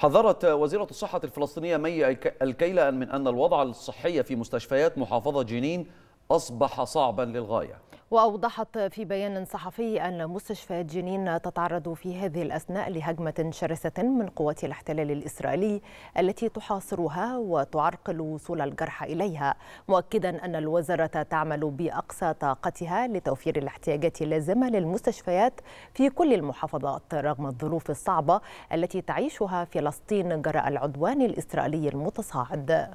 حذرت وزيرة الصحة الفلسطينية مي الكيلة من أن الوضع الصحي في مستشفيات محافظة جنين أصبح صعبا للغاية وأوضحت في بيان صحفي أن مستشفيات جنين تتعرض في هذه الأثناء لهجمة شرسة من قوات الاحتلال الإسرائيلي التي تحاصرها وتعرقل وصول الجرحى إليها مؤكدا أن الوزارة تعمل بأقصى طاقتها لتوفير الاحتياجات اللازمة للمستشفيات في كل المحافظات رغم الظروف الصعبة التي تعيشها فلسطين جراء العدوان الإسرائيلي المتصاعد